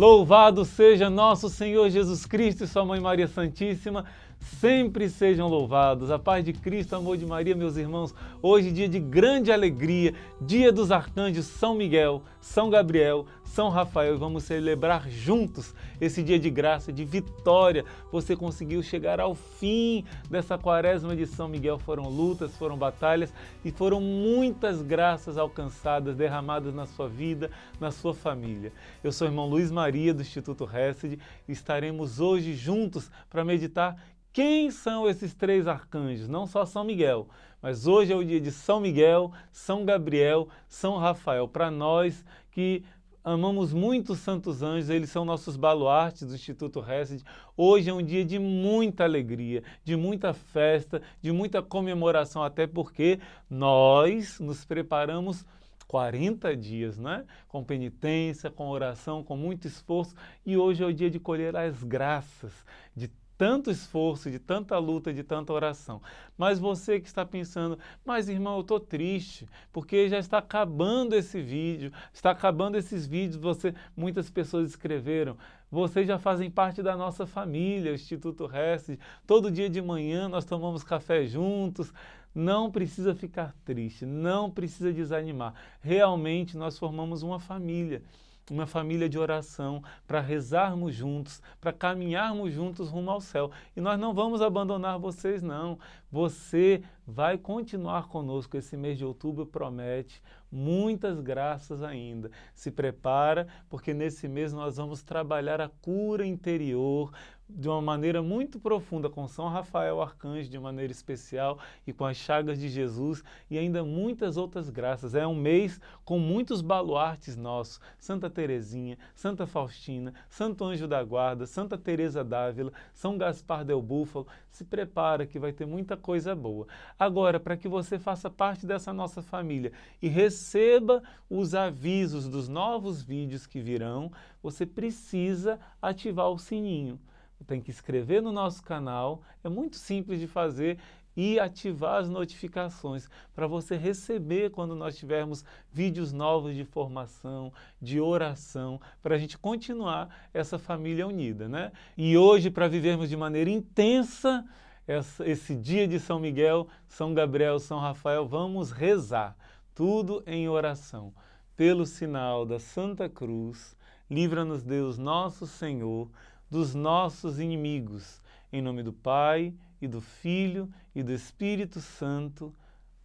Louvado seja nosso Senhor Jesus Cristo e Sua Mãe Maria Santíssima sempre sejam louvados. A paz de Cristo, amor de Maria, meus irmãos. Hoje, dia de grande alegria, dia dos arcanjos São Miguel, São Gabriel, São Rafael. E vamos celebrar juntos esse dia de graça, de vitória. Você conseguiu chegar ao fim dessa quaresma de São Miguel. Foram lutas, foram batalhas e foram muitas graças alcançadas, derramadas na sua vida, na sua família. Eu sou o irmão Luiz Maria, do Instituto Récide, e estaremos hoje juntos para meditar quem são esses três arcanjos? Não só São Miguel, mas hoje é o dia de São Miguel, São Gabriel, São Rafael. Para nós que amamos muito os santos anjos, eles são nossos baluartes do Instituto Hesed. Hoje é um dia de muita alegria, de muita festa, de muita comemoração, até porque nós nos preparamos 40 dias, né? Com penitência, com oração, com muito esforço. E hoje é o dia de colher as graças de tanto esforço, de tanta luta, de tanta oração. Mas você que está pensando, mas irmão, eu estou triste, porque já está acabando esse vídeo, está acabando esses vídeos, você, muitas pessoas escreveram, vocês já fazem parte da nossa família, o Instituto Rest. Todo dia de manhã nós tomamos café juntos, não precisa ficar triste, não precisa desanimar. Realmente nós formamos uma família, uma família de oração, para rezarmos juntos, para caminharmos juntos rumo ao céu. E nós não vamos abandonar vocês, não. Você vai continuar conosco esse mês de outubro, promete muitas graças ainda. Se prepara, porque nesse mês nós vamos trabalhar a cura interior de uma maneira muito profunda com São Rafael Arcanjo, de maneira especial, e com as chagas de Jesus e ainda muitas outras graças. É um mês com muitos baluartes nossos: Santa Teresinha, Santa Faustina, Santo Anjo da Guarda, Santa Teresa d'Ávila, São Gaspar del Búfalo. Se prepara que vai ter muita coisa boa. Agora, para que você faça parte dessa nossa família e receba os avisos dos novos vídeos que virão, você precisa ativar o sininho tem que inscrever no nosso canal, é muito simples de fazer e ativar as notificações para você receber quando nós tivermos vídeos novos de formação, de oração, para a gente continuar essa família unida, né? E hoje, para vivermos de maneira intensa essa, esse dia de São Miguel, São Gabriel, São Rafael, vamos rezar, tudo em oração. Pelo sinal da Santa Cruz, livra-nos Deus, nosso Senhor dos nossos inimigos. Em nome do Pai, e do Filho, e do Espírito Santo.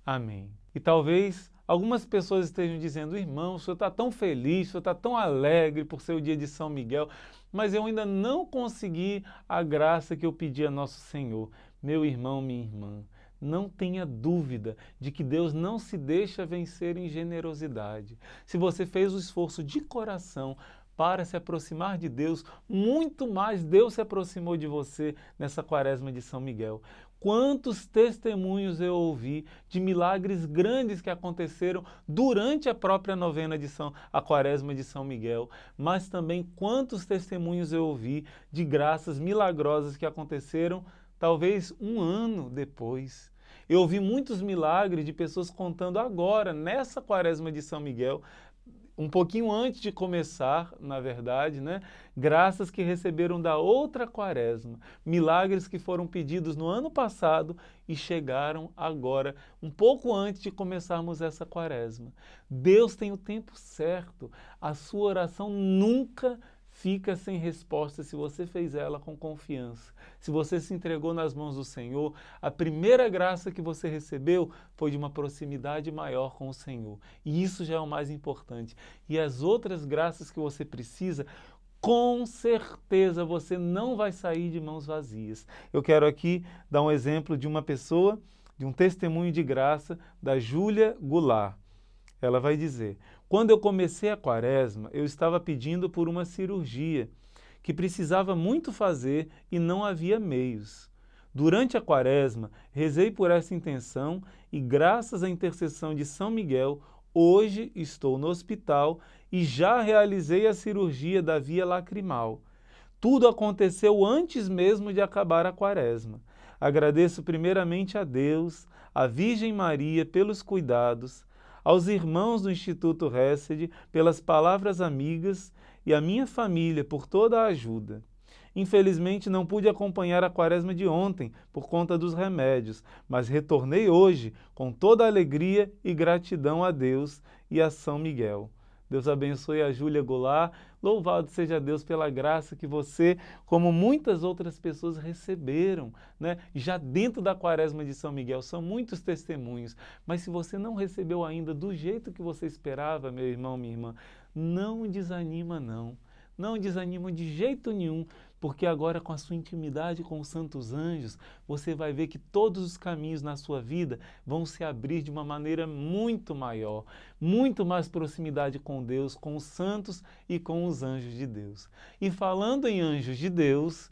Amém. E talvez algumas pessoas estejam dizendo: irmão, o senhor está tão feliz, o senhor está tão alegre por ser o dia de São Miguel, mas eu ainda não consegui a graça que eu pedi a Nosso Senhor. Meu irmão, minha irmã, não tenha dúvida de que Deus não se deixa vencer em generosidade. Se você fez o esforço de coração para se aproximar de Deus, muito mais Deus se aproximou de você nessa quaresma de São Miguel. Quantos testemunhos eu ouvi de milagres grandes que aconteceram durante a própria novena de São, a quaresma de São Miguel, mas também quantos testemunhos eu ouvi de graças milagrosas que aconteceram talvez um ano depois. Eu ouvi muitos milagres de pessoas contando agora, nessa quaresma de São Miguel, um pouquinho antes de começar, na verdade, né? graças que receberam da outra quaresma, milagres que foram pedidos no ano passado e chegaram agora, um pouco antes de começarmos essa quaresma. Deus tem o tempo certo, a sua oração nunca fica sem resposta se você fez ela com confiança. Se você se entregou nas mãos do Senhor, a primeira graça que você recebeu foi de uma proximidade maior com o Senhor. E isso já é o mais importante. E as outras graças que você precisa, com certeza você não vai sair de mãos vazias. Eu quero aqui dar um exemplo de uma pessoa, de um testemunho de graça da Júlia Goulart. Ela vai dizer: quando eu comecei a quaresma, eu estava pedindo por uma cirurgia que precisava muito fazer e não havia meios. Durante a quaresma, rezei por essa intenção e, graças à intercessão de São Miguel, hoje estou no hospital e já realizei a cirurgia da via lacrimal. Tudo aconteceu antes mesmo de acabar a quaresma. Agradeço primeiramente a Deus, a Virgem Maria pelos cuidados, aos irmãos do Instituto Hesed pelas palavras amigas e à minha família por toda a ajuda. Infelizmente não pude acompanhar a quaresma de ontem por conta dos remédios, mas retornei hoje com toda a alegria e gratidão a Deus e a São Miguel. Deus abençoe a Júlia Goulart. Louvado seja Deus pela graça que você, como muitas outras pessoas, receberam. Né? Já dentro da quaresma de São Miguel, são muitos testemunhos. Mas se você não recebeu ainda do jeito que você esperava, meu irmão, minha irmã, não desanima, não. Não desanima de jeito nenhum, porque agora, com a sua intimidade com os santos anjos, você vai ver que todos os caminhos na sua vida vão se abrir de uma maneira muito maior, muito mais proximidade com Deus, com os santos e com os anjos de Deus. E falando em anjos de Deus,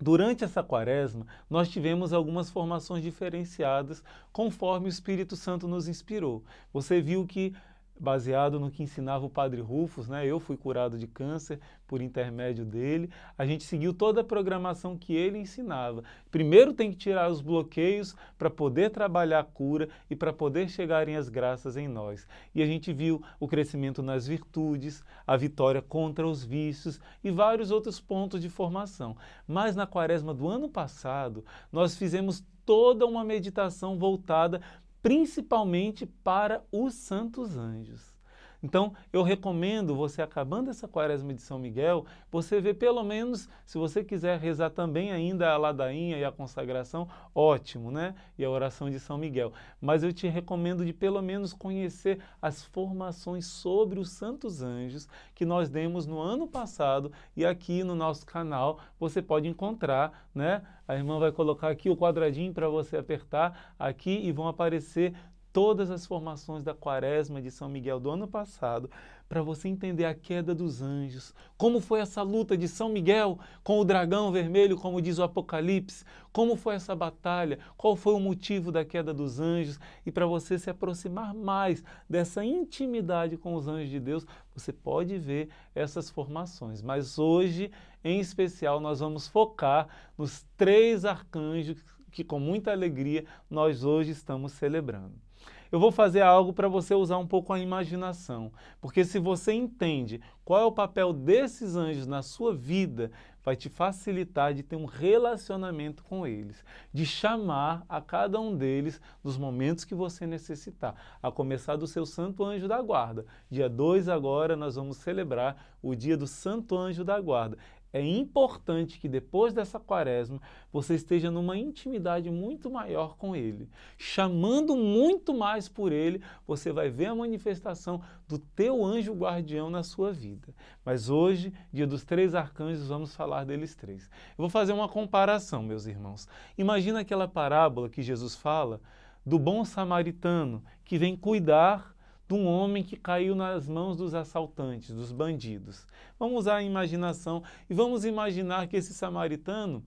Durante essa quaresma, nós tivemos algumas formações diferenciadas conforme o Espírito Santo nos inspirou. Você viu que baseado no que ensinava o Padre Rufus, né? Eu fui curado de câncer por intermédio dele. A gente seguiu toda a programação que ele ensinava. Primeiro tem que tirar os bloqueios para poder trabalhar a cura e para poder chegarem as graças em nós. E a gente viu o crescimento nas virtudes, a vitória contra os vícios e vários outros pontos de formação. Mas na quaresma do ano passado, nós fizemos toda uma meditação voltada principalmente para os santos anjos. Então, eu recomendo você, acabando essa quaresma de São Miguel, você ver pelo menos, se você quiser rezar também ainda a ladainha e a consagração, ótimo, né? E a oração de São Miguel. Mas eu te recomendo de pelo menos conhecer as formações sobre os santos anjos que nós demos no ano passado e aqui no nosso canal você pode encontrar, né? A irmã vai colocar aqui o quadradinho para você apertar aqui e vão aparecer todas as formações da Quaresma de São Miguel do ano passado, para você entender a queda dos anjos, como foi essa luta de São Miguel com o dragão vermelho, como diz o Apocalipse, como foi essa batalha, qual foi o motivo da queda dos anjos, e para você se aproximar mais dessa intimidade com os anjos de Deus, você pode ver essas formações. Mas hoje, em especial, nós vamos focar nos três arcanjos que, com muita alegria, nós hoje estamos celebrando eu vou fazer algo para você usar um pouco a imaginação. Porque se você entende qual é o papel desses anjos na sua vida, vai te facilitar de ter um relacionamento com eles, de chamar a cada um deles nos momentos que você necessitar, a começar do seu Santo Anjo da Guarda. Dia 2 agora nós vamos celebrar o dia do Santo Anjo da Guarda. É importante que depois dessa quaresma você esteja numa intimidade muito maior com Ele. Chamando muito mais por Ele, você vai ver a manifestação do teu anjo guardião na sua vida. Mas hoje, dia dos três arcanjos, vamos falar deles três. Eu vou fazer uma comparação, meus irmãos. Imagina aquela parábola que Jesus fala do bom samaritano que vem cuidar de um homem que caiu nas mãos dos assaltantes, dos bandidos. Vamos usar a imaginação e vamos imaginar que esse samaritano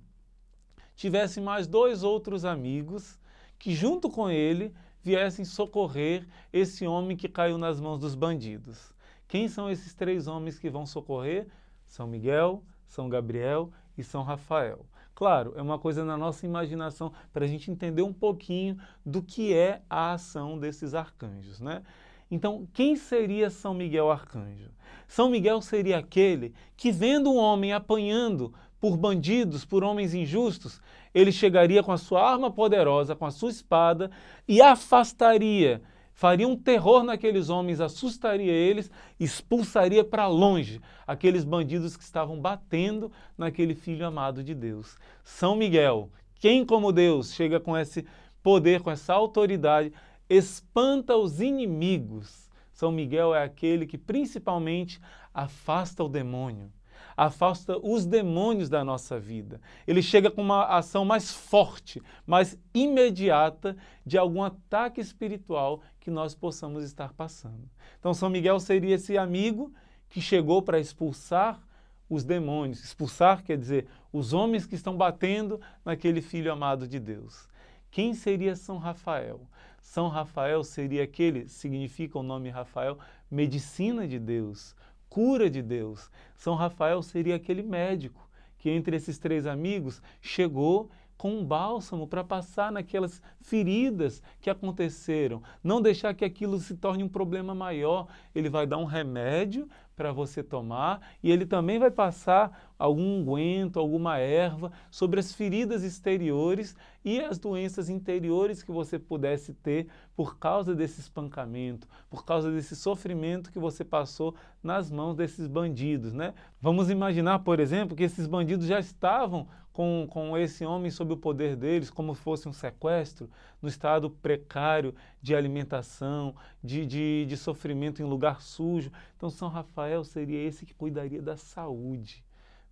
tivesse mais dois outros amigos que, junto com ele, viessem socorrer esse homem que caiu nas mãos dos bandidos. Quem são esses três homens que vão socorrer? São Miguel, São Gabriel e São Rafael. Claro, é uma coisa na nossa imaginação para a gente entender um pouquinho do que é a ação desses arcanjos, né? Então, quem seria São Miguel Arcanjo? São Miguel seria aquele que, vendo um homem apanhando por bandidos, por homens injustos, ele chegaria com a sua arma poderosa, com a sua espada e afastaria, faria um terror naqueles homens, assustaria eles, expulsaria para longe aqueles bandidos que estavam batendo naquele filho amado de Deus. São Miguel, quem como Deus chega com esse poder, com essa autoridade espanta os inimigos. São Miguel é aquele que principalmente afasta o demônio, afasta os demônios da nossa vida. Ele chega com uma ação mais forte, mais imediata de algum ataque espiritual que nós possamos estar passando. Então, São Miguel seria esse amigo que chegou para expulsar os demônios. Expulsar quer dizer os homens que estão batendo naquele filho amado de Deus. Quem seria São Rafael? São Rafael seria aquele, significa o nome Rafael, medicina de Deus, cura de Deus. São Rafael seria aquele médico que, entre esses três amigos, chegou com um bálsamo para passar naquelas feridas que aconteceram, não deixar que aquilo se torne um problema maior. Ele vai dar um remédio para você tomar e ele também vai passar algum unguento, alguma erva sobre as feridas exteriores e as doenças interiores que você pudesse ter por causa desse espancamento, por causa desse sofrimento que você passou nas mãos desses bandidos, né? Vamos imaginar, por exemplo, que esses bandidos já estavam com, com esse homem sob o poder deles, como fosse um sequestro, no estado precário de alimentação, de, de, de sofrimento em lugar sujo. Então, São Rafael seria esse que cuidaria da saúde.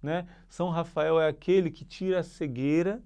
Né? São Rafael é aquele que tira a cegueira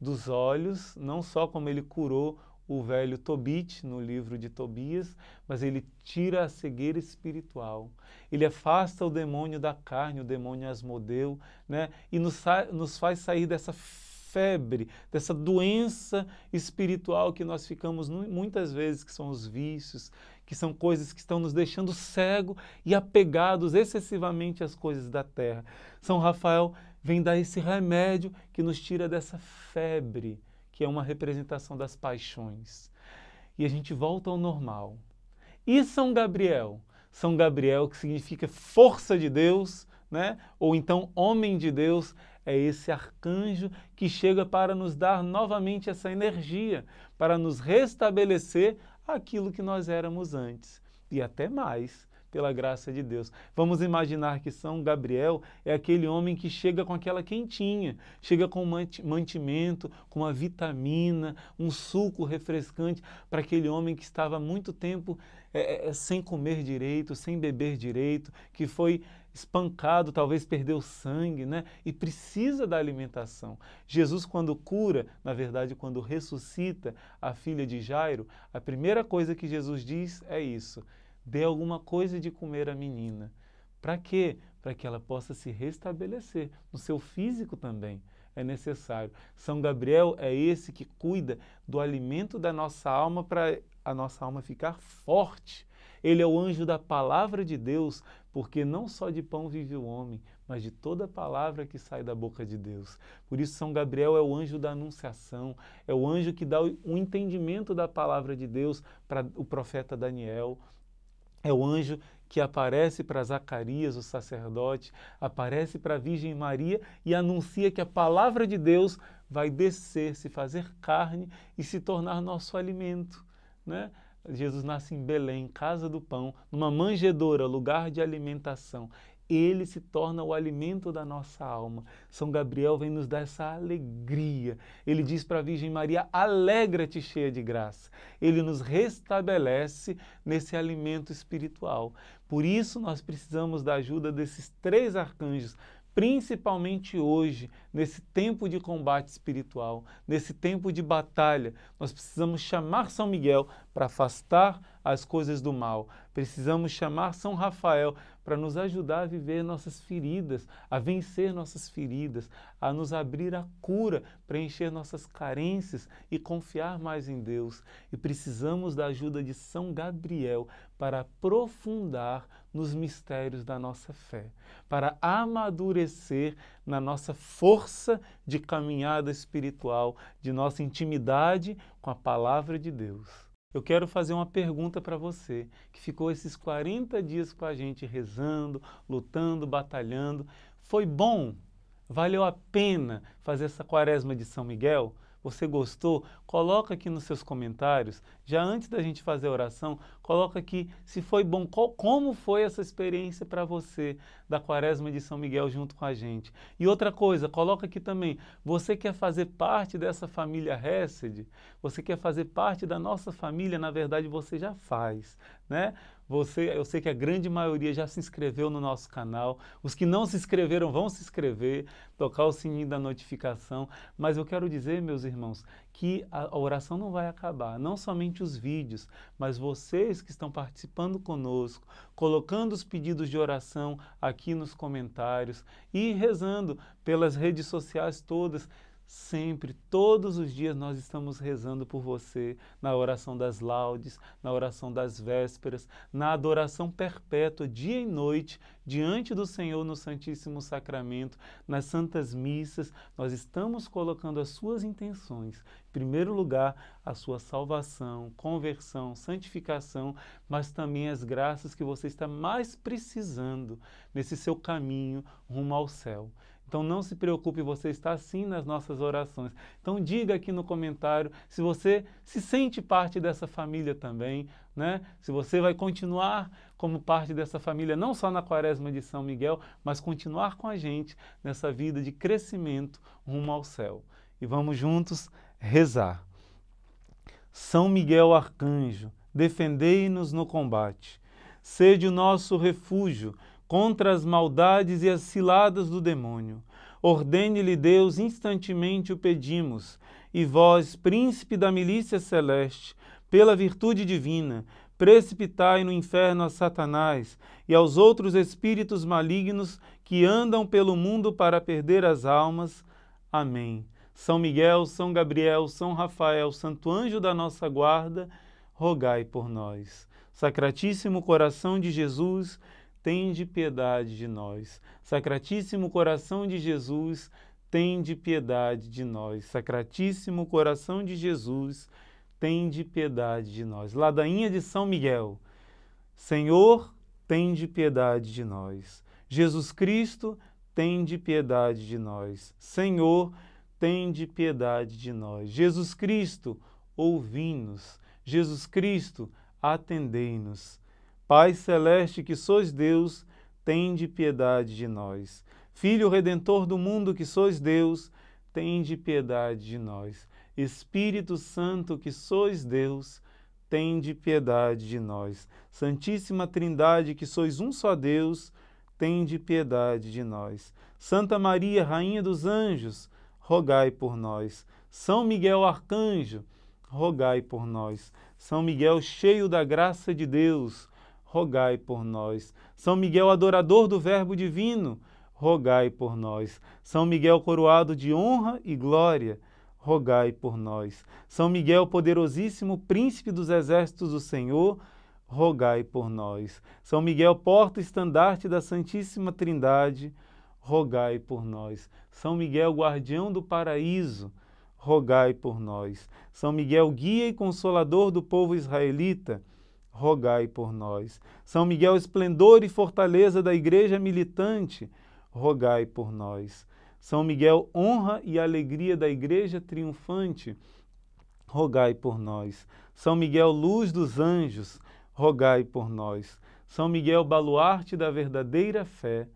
dos olhos, não só como ele curou o velho Tobit no livro de Tobias, mas ele tira a cegueira espiritual. Ele afasta o demônio da carne, o demônio asmodeu, né? E nos, nos faz sair dessa febre, dessa doença espiritual que nós ficamos muitas vezes, que são os vícios, que são coisas que estão nos deixando cego e apegados excessivamente às coisas da terra. São Rafael vem dar esse remédio que nos tira dessa febre que é uma representação das paixões. E a gente volta ao normal. E São Gabriel? São Gabriel, que significa força de Deus, né? ou então homem de Deus, é esse arcanjo que chega para nos dar novamente essa energia, para nos restabelecer aquilo que nós éramos antes. E até mais, pela graça de Deus. Vamos imaginar que São Gabriel é aquele homem que chega com aquela quentinha, chega com mantimento, com uma vitamina, um suco refrescante para aquele homem que estava há muito tempo é, é, é, sem comer direito, sem beber direito, que foi espancado, talvez perdeu sangue, né? E precisa da alimentação. Jesus, quando cura, na verdade, quando ressuscita a filha de Jairo, a primeira coisa que Jesus diz é isso: dê alguma coisa de comer à menina. Para quê? Para que ela possa se restabelecer no seu físico também. É necessário. São Gabriel é esse que cuida do alimento da nossa alma para a nossa alma ficar forte. Ele é o anjo da palavra de Deus, porque não só de pão vive o homem, mas de toda palavra que sai da boca de Deus. Por isso, São Gabriel é o anjo da anunciação, é o anjo que dá o entendimento da palavra de Deus para o profeta Daniel, é o anjo que aparece para Zacarias, o sacerdote, aparece para a Virgem Maria e anuncia que a palavra de Deus vai descer, se fazer carne e se tornar nosso alimento. Né? Jesus nasce em Belém, casa do pão, numa manjedoura, lugar de alimentação ele se torna o alimento da nossa alma. São Gabriel vem nos dar essa alegria. Ele diz para a Virgem Maria: alegra-te, cheia de graça. Ele nos restabelece nesse alimento espiritual. Por isso, nós precisamos da ajuda desses três arcanjos, principalmente hoje, nesse tempo de combate espiritual, nesse tempo de batalha. Nós precisamos chamar São Miguel para afastar as coisas do mal. Precisamos chamar São Rafael para nos ajudar a viver nossas feridas, a vencer nossas feridas, a nos abrir a cura, preencher nossas carências e confiar mais em Deus. E precisamos da ajuda de São Gabriel para aprofundar nos mistérios da nossa fé, para amadurecer na nossa força de caminhada espiritual, de nossa intimidade com a palavra de Deus eu quero fazer uma pergunta para você que ficou esses 40 dias com a gente rezando, lutando, batalhando. Foi bom? Valeu a pena fazer essa quaresma de São Miguel? Você gostou? Coloca aqui nos seus comentários, já antes da gente fazer a oração, coloca aqui se foi bom, qual, como foi essa experiência para você da Quaresma de São Miguel junto com a gente. E outra coisa, coloca aqui também, você quer fazer parte dessa família Hesed? Você quer fazer parte da nossa família? Na verdade, você já faz né? Você, eu sei que a grande maioria já se inscreveu no nosso canal. Os que não se inscreveram vão se inscrever, tocar o sininho da notificação. Mas eu quero dizer, meus irmãos, que a, a oração não vai acabar. Não somente os vídeos, mas vocês que estão participando conosco, colocando os pedidos de oração aqui nos comentários e rezando pelas redes sociais todas. Sempre, todos os dias nós estamos rezando por você, na oração das laudes, na oração das vésperas, na adoração perpétua, dia e noite, diante do Senhor no Santíssimo Sacramento, nas santas missas. Nós estamos colocando as suas intenções, em primeiro lugar, a sua salvação, conversão, santificação, mas também as graças que você está mais precisando nesse seu caminho rumo ao céu. Então não se preocupe, você está sim nas nossas orações. Então diga aqui no comentário se você se sente parte dessa família também, né? Se você vai continuar como parte dessa família, não só na Quaresma de São Miguel, mas continuar com a gente nessa vida de crescimento rumo ao céu. E vamos juntos rezar. São Miguel Arcanjo, defendei-nos no combate. Sede o nosso refúgio contra as maldades e as ciladas do demônio. Ordene-lhe Deus, instantemente o pedimos, e vós, príncipe da milícia celeste, pela virtude divina, precipitai no inferno a Satanás e aos outros espíritos malignos que andam pelo mundo para perder as almas. Amém. São Miguel, São Gabriel, São Rafael, Santo Anjo da nossa guarda, rogai por nós. Sacratíssimo coração de Jesus, tende piedade de nós. Sacratíssimo coração de Jesus, tende piedade de nós. Sacratíssimo coração de Jesus, tende piedade de nós. Ladainha de São Miguel. Senhor, tende piedade de nós. Jesus Cristo, tende piedade de nós. Senhor, tende piedade de nós. Jesus Cristo, ouvi-nos. Jesus Cristo, atendei-nos. Pai celeste que sois Deus, tende piedade de nós. Filho redentor do mundo que sois Deus, tende piedade de nós. Espírito Santo que sois Deus, tende piedade de nós. Santíssima Trindade que sois um só Deus, tende piedade de nós. Santa Maria, rainha dos anjos, rogai por nós. São Miguel arcanjo, rogai por nós. São Miguel cheio da graça de Deus, rogai por nós. São Miguel, adorador do Verbo Divino, rogai por nós. São Miguel, coroado de honra e glória, rogai por nós. São Miguel, poderosíssimo príncipe dos exércitos do Senhor, rogai por nós. São Miguel, porta-estandarte da Santíssima Trindade, rogai por nós. São Miguel, guardião do paraíso, rogai por nós. São Miguel, guia e consolador do povo israelita, rogai por nós. São Miguel, esplendor e fortaleza da igreja militante, rogai por nós. São Miguel, honra e alegria da igreja triunfante, rogai por nós. São Miguel, luz dos anjos, rogai por nós. São Miguel, baluarte da verdadeira fé,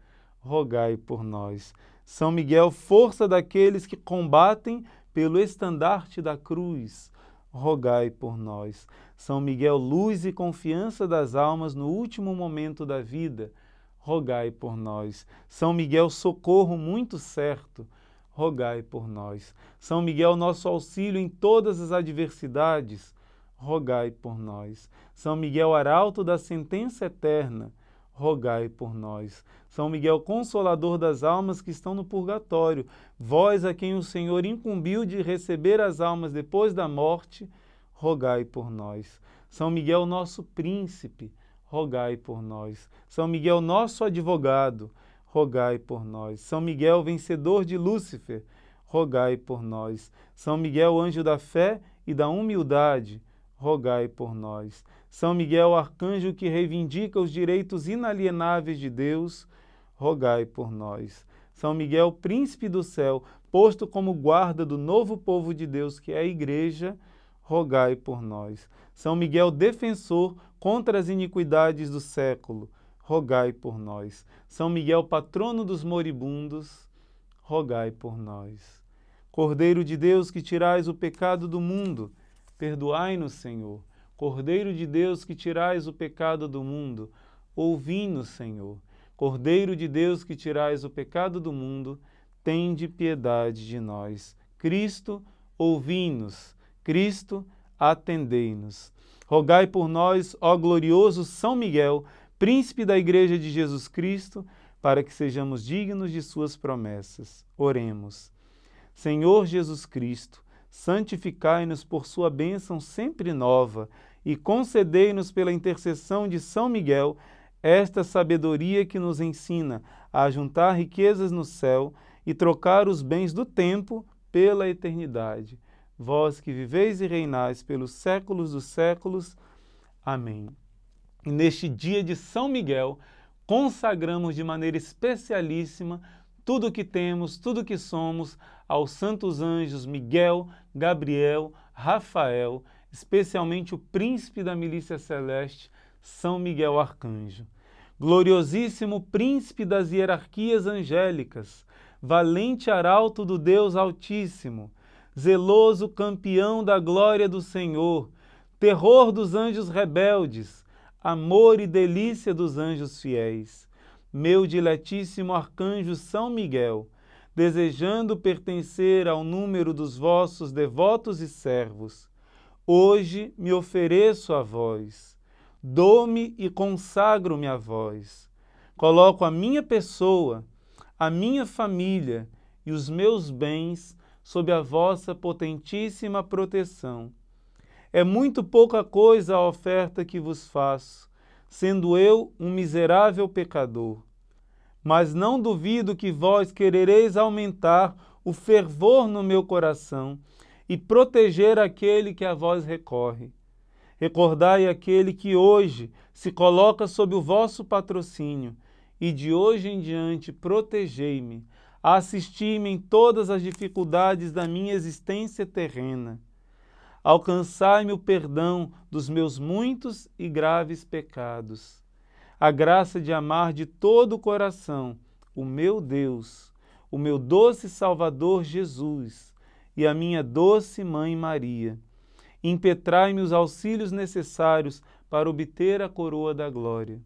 rogai por nós. São Miguel, força daqueles que combatem pelo estandarte da cruz, rogai por nós. São Miguel, luz e confiança das almas no último momento da vida, rogai por nós. São Miguel, socorro muito certo, rogai por nós. São Miguel, nosso auxílio em todas as adversidades, rogai por nós. São Miguel, arauto da sentença eterna, rogai por nós. São Miguel, consolador das almas que estão no purgatório, vós a quem o Senhor incumbiu de receber as almas depois da morte, rogai rogai por nós. São Miguel, nosso príncipe, rogai por nós. São Miguel, nosso advogado, rogai por nós. São Miguel, vencedor de Lúcifer, rogai por nós. São Miguel, anjo da fé e da humildade, rogai por nós. São Miguel, arcanjo que reivindica os direitos inalienáveis de Deus, rogai por nós. São Miguel, príncipe do céu, posto como guarda do novo povo de Deus, que é a igreja, rogai por nós. São Miguel, defensor contra as iniquidades do século, rogai por nós. São Miguel, patrono dos moribundos, rogai por nós. Cordeiro de Deus, que tirais o pecado do mundo, perdoai-nos, Senhor. Cordeiro de Deus, que tirais o pecado do mundo, ouvi-nos, Senhor. Cordeiro de Deus, que tirais o pecado do mundo, tende piedade de nós. Cristo, ouvi-nos. Cristo, atendei-nos. Rogai por nós, ó glorioso São Miguel, príncipe da Igreja de Jesus Cristo, para que sejamos dignos de suas promessas. Oremos. Senhor Jesus Cristo, santificai-nos por sua bênção sempre nova e concedei-nos pela intercessão de São Miguel esta sabedoria que nos ensina a juntar riquezas no céu e trocar os bens do tempo pela eternidade vós que viveis e reinais pelos séculos dos séculos. Amém. E neste dia de São Miguel, consagramos de maneira especialíssima tudo o que temos, tudo o que somos aos santos anjos Miguel, Gabriel, Rafael, especialmente o príncipe da milícia celeste, São Miguel Arcanjo. Gloriosíssimo príncipe das hierarquias angélicas, valente arauto do Deus Altíssimo, zeloso campeão da glória do Senhor, terror dos anjos rebeldes, amor e delícia dos anjos fiéis. Meu diletíssimo arcanjo São Miguel, desejando pertencer ao número dos vossos devotos e servos, hoje me ofereço a vós, dou-me e consagro-me a vós. Coloco a minha pessoa, a minha família e os meus bens sob a vossa potentíssima proteção. É muito pouca coisa a oferta que vos faço, sendo eu um miserável pecador. Mas não duvido que vós querereis aumentar o fervor no meu coração e proteger aquele que a vós recorre. Recordai aquele que hoje se coloca sob o vosso patrocínio e de hoje em diante protegei-me a assistir-me em todas as dificuldades da minha existência terrena. Alcançai-me o perdão dos meus muitos e graves pecados. A graça de amar de todo o coração o meu Deus, o meu doce Salvador Jesus e a minha doce Mãe Maria. Impetrai-me os auxílios necessários para obter a coroa da glória.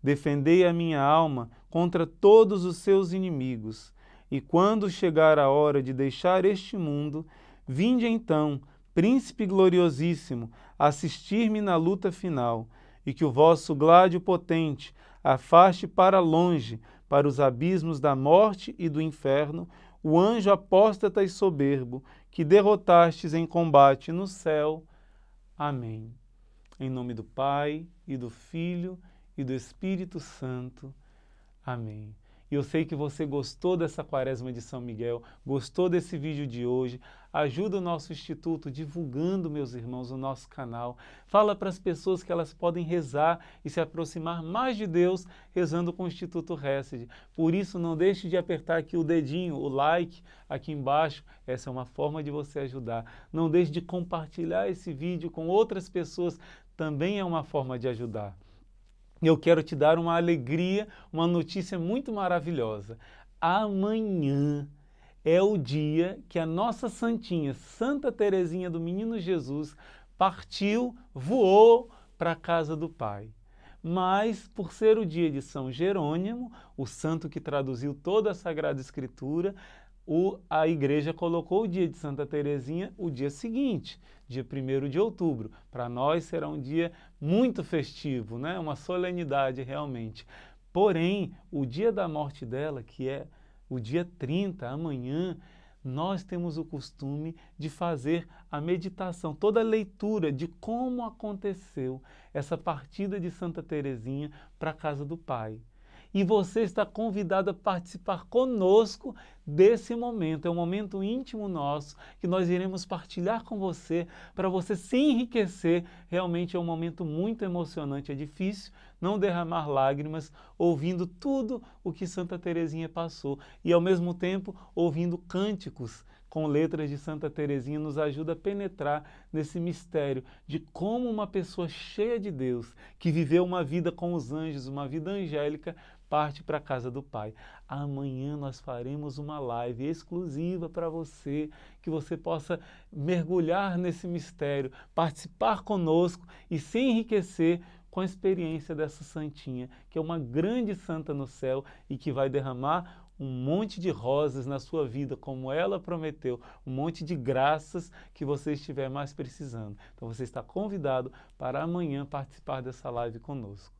Defendei a minha alma contra todos os seus inimigos e quando chegar a hora de deixar este mundo, vinde então, príncipe gloriosíssimo, assistir-me na luta final, e que o vosso gládio potente afaste para longe, para os abismos da morte e do inferno, o anjo apóstata e soberbo, que derrotastes em combate no céu. Amém. Em nome do Pai, e do Filho, e do Espírito Santo. Amém. E eu sei que você gostou dessa quaresma de São Miguel, gostou desse vídeo de hoje. Ajuda o nosso instituto divulgando, meus irmãos, o nosso canal. Fala para as pessoas que elas podem rezar e se aproximar mais de Deus rezando com o Instituto Récide. Por isso, não deixe de apertar aqui o dedinho, o like, aqui embaixo. Essa é uma forma de você ajudar. Não deixe de compartilhar esse vídeo com outras pessoas. Também é uma forma de ajudar eu quero te dar uma alegria, uma notícia muito maravilhosa. Amanhã é o dia que a nossa santinha, Santa Terezinha do Menino Jesus, partiu, voou para a casa do Pai. Mas, por ser o dia de São Jerônimo, o santo que traduziu toda a Sagrada Escritura, o, a igreja colocou o dia de Santa Terezinha o dia seguinte, dia 1 de outubro. Para nós será um dia muito festivo, né? uma solenidade realmente. Porém, o dia da morte dela, que é o dia 30, amanhã, nós temos o costume de fazer a meditação, toda a leitura de como aconteceu essa partida de Santa Terezinha para a casa do Pai e você está convidado a participar conosco desse momento. É um momento íntimo nosso que nós iremos partilhar com você para você se enriquecer. Realmente é um momento muito emocionante, é difícil não derramar lágrimas ouvindo tudo o que Santa Teresinha passou e ao mesmo tempo ouvindo cânticos com letras de Santa Teresinha nos ajuda a penetrar nesse mistério de como uma pessoa cheia de Deus, que viveu uma vida com os anjos, uma vida angélica, parte para a casa do Pai. Amanhã nós faremos uma live exclusiva para você, que você possa mergulhar nesse mistério, participar conosco e se enriquecer com a experiência dessa santinha, que é uma grande santa no céu e que vai derramar um monte de rosas na sua vida, como ela prometeu, um monte de graças que você estiver mais precisando. Então você está convidado para amanhã participar dessa live conosco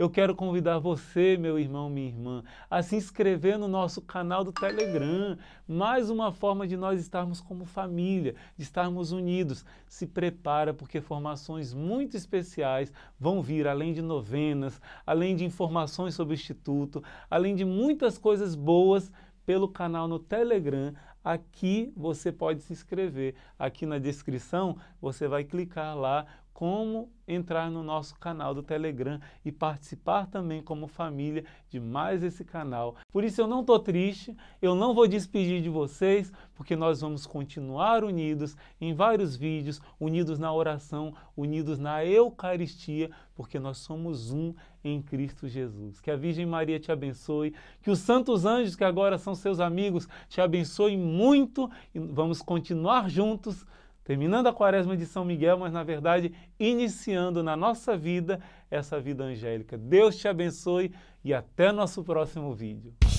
eu quero convidar você, meu irmão, minha irmã, a se inscrever no nosso canal do Telegram. Mais uma forma de nós estarmos como família, de estarmos unidos. Se prepara porque formações muito especiais vão vir, além de novenas, além de informações sobre o instituto, além de muitas coisas boas pelo canal no Telegram aqui você pode se inscrever. Aqui na descrição você vai clicar lá como entrar no nosso canal do Telegram e participar também como família de mais esse canal. Por isso eu não estou triste, eu não vou despedir de vocês, porque nós vamos continuar unidos em vários vídeos, unidos na oração, unidos na Eucaristia, porque nós somos um em Cristo Jesus. Que a Virgem Maria te abençoe, que os santos anjos que agora são seus amigos te abençoem muito e vamos continuar juntos, terminando a quaresma de São Miguel, mas na verdade iniciando na nossa vida essa vida angélica. Deus te abençoe e até nosso próximo vídeo.